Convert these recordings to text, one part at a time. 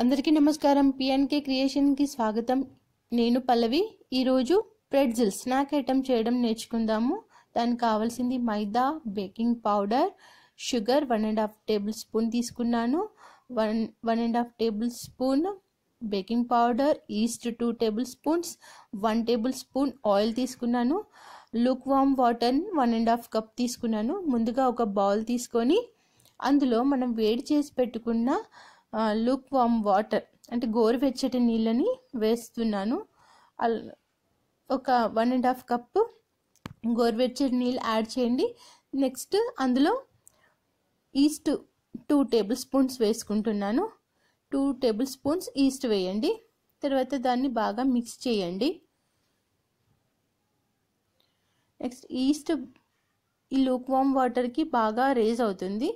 అందరికీ నమస్కారం పిఎన్కే క్రియేషన్కి స్వాగతం నేను పల్లవి ఈరోజు ప్రెడ్జిల్ స్నాక్ ఐటమ్ చేయడం నేర్చుకుందాము దానికి కావాల్సింది మైదా baking powder sugar one and half tablespoon తీసుకున్నాను one one and half tablespoon baking powder yeast two tablespoons one tablespoon oil తీసుకున్నాను lukewarm water one and half cup తీసుకున్నాను ముందుగా ఒక bowl తీసుకొని అందులో మనం వేడి చేసి పెట్టుకున్న లూక్ వామ్ వాటర్ అంటే గోరువెచ్చటి నీళ్ళని వేస్తున్నాను ఒక వన్ అండ్ హాఫ్ కప్పు గోరువెచ్చటి నీళ్ళు యాడ్ చేయండి నెక్స్ట్ అందులో ఈస్ట్ టూ టేబుల్ స్పూన్స్ వేసుకుంటున్నాను టూ టేబుల్ స్పూన్స్ ఈస్ట్ వేయండి తర్వాత దాన్ని బాగా మిక్స్ చేయండి నెక్స్ట్ ఈస్ట్ ఈ వామ్ వాటర్కి బాగా రేజ్ అవుతుంది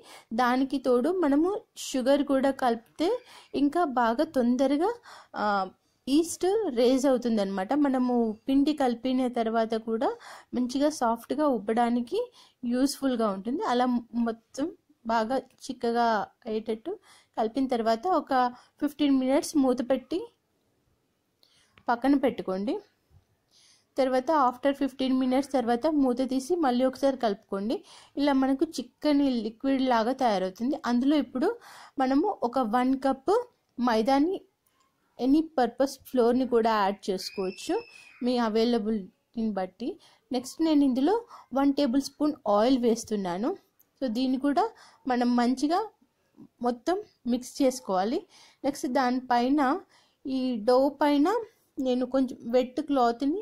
దానికి తోడు మనము షుగర్ కూడా కలిపితే ఇంకా బాగా తొందరగా ఈస్ట్ రేజ్ అవుతుంది అనమాట మనము పిండి కలిపిన తర్వాత కూడా మంచిగా సాఫ్ట్గా ఉబ్బడానికి యూస్ఫుల్గా ఉంటుంది అలా మొత్తం బాగా చిక్కగా అయ్యేటట్టు కలిపిన తర్వాత ఒక ఫిఫ్టీన్ మినిట్స్ మూత పెట్టి పక్కన పెట్టుకోండి తర్వాత ఆఫ్టర్ ఫిఫ్టీన్ మినిట్స్ తర్వాత మూత తీసి మళ్ళీ ఒకసారి కలుపుకోండి ఇలా మనకు చిక్కని లిక్విడ్ లాగా తయారవుతుంది అందులో ఇప్పుడు మనము ఒక వన్ కప్ మైదాని ఎనీ పర్పస్ ఫ్లోర్ని కూడా యాడ్ చేసుకోవచ్చు మీ అవైలబుల్ని బట్టి నెక్స్ట్ నేను ఇందులో వన్ టేబుల్ స్పూన్ ఆయిల్ వేస్తున్నాను సో దీన్ని కూడా మనం మంచిగా మొత్తం మిక్స్ చేసుకోవాలి నెక్స్ట్ దానిపైన ఈ డో పైన నేను కొంచెం వెట్ క్లాత్ని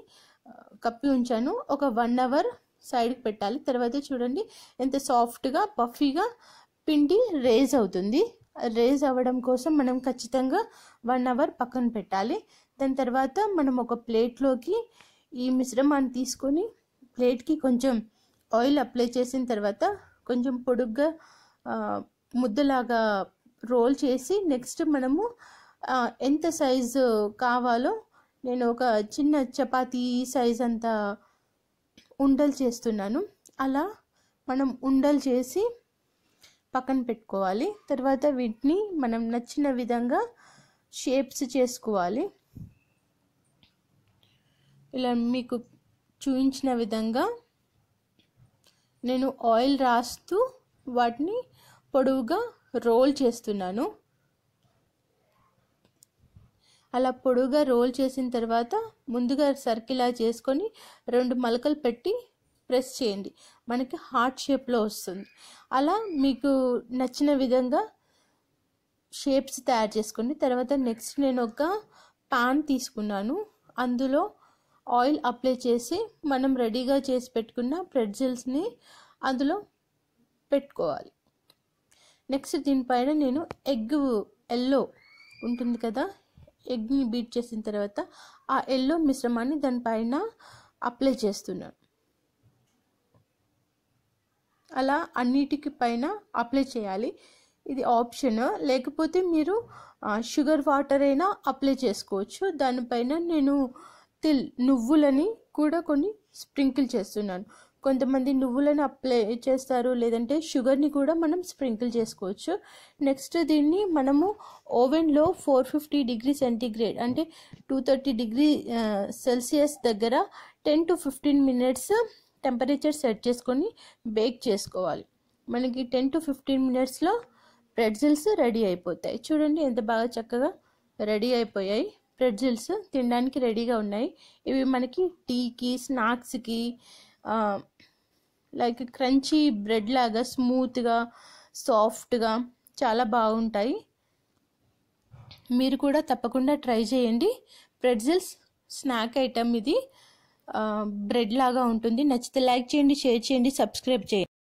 కప్పి ఉంచాను ఒక వన్ అవర్ సైడ్కి పెట్టాలి తర్వాత చూడండి ఎంత సాఫ్ట్గా పఫీగా పిండి రేజ్ అవుతుంది రేజ్ అవ్వడం కోసం మనం ఖచ్చితంగా వన్ అవర్ పక్కన పెట్టాలి దాని తర్వాత మనం ఒక ప్లేట్లోకి ఈ మిశ్రమాన్ని తీసుకొని ప్లేట్కి కొంచెం ఆయిల్ అప్లై చేసిన తర్వాత కొంచెం పొడుగ్గా ముద్దలాగా రోల్ చేసి నెక్స్ట్ మనము ఎంత సైజు కావాలో నేను ఒక చిన్న చపాతీ సైజ్ అంత ఉండలు చేస్తున్నాను అలా మనం ఉండలు చేసి పక్కన పెట్టుకోవాలి తర్వాత వీటిని మనం నచ్చిన విధంగా షేప్స్ చేసుకోవాలి ఇలా మీకు చూపించిన విధంగా నేను ఆయిల్ రాస్తూ వాటిని పొడవుగా రోల్ చేస్తున్నాను అలా పొడుగా రోల్ చేసిన తర్వాత ముందుగా సర్కిల్లా చేసుకొని రెండు మలకలు పెట్టి ప్రెస్ చేయండి మనకి హార్ట్ షేప్లో వస్తుంది అలా మీకు నచ్చిన విధంగా షేప్స్ తయారు చేసుకోండి తర్వాత నెక్స్ట్ నేను ఒక పాన్ తీసుకున్నాను అందులో ఆయిల్ అప్లై చేసి మనం రెడీగా చేసి పెట్టుకున్న ప్రెడ్జల్స్ని అందులో పెట్టుకోవాలి నెక్స్ట్ దీనిపైన నేను ఎగ్ ఎల్లో ఉంటుంది కదా ఎగ్ని బీట్ చేసిన తర్వాత ఆ ఎల్లో మిశ్రమాన్ని దానిపైన అప్లై చేస్తున్నాను అలా అన్నిటికి పైన అప్లై చేయాలి ఇది ఆప్షన్ లేకపోతే మీరు షుగర్ వాటర్ అయినా అప్లై చేసుకోవచ్చు దానిపైన నేను తిల్ నువ్వులని కూడా కొన్ని స్ప్రింకిల్ చేస్తున్నాను కొంతమంది నువ్వులను అప్లై చేస్తారు లేదంటే షుగర్ని కూడా మనం స్ప్రింకిల్ చేసుకోవచ్చు నెక్స్ట్ దీన్ని మనము ఓవెన్లో ఫోర్ ఫిఫ్టీ డిగ్రీ సెంటీగ్రేడ్ అంటే టూ థర్టీ డిగ్రీ సెల్సియస్ దగ్గర ten to fifteen minutes temperature set చేసుకొని బేక్ చేసుకోవాలి మనకి టెన్ టు ఫిఫ్టీన్ మినిట్స్లో ప్రెడ్జిల్స్ రెడీ అయిపోతాయి చూడండి ఎంత బాగా చక్కగా రెడీ అయిపోయాయి ప్రెడ్జిల్స్ తినడానికి రెడీగా ఉన్నాయి ఇవి మనకి టీకి స్నాక్స్కి లైక్ క్రంచీ బ్రెడ్ లాగా స్మూత్గా సాఫ్ట్గా చాలా బాగుంటాయి మీరు కూడా తప్పకుండా ట్రై చేయండి బ్రెడ్జిల్స్ స్నాక్ ఐటమ్ ఇది బ్రెడ్ లాగా ఉంటుంది నచ్చితే లైక్ చేయండి షేర్ చేయండి సబ్స్క్రైబ్ చేయండి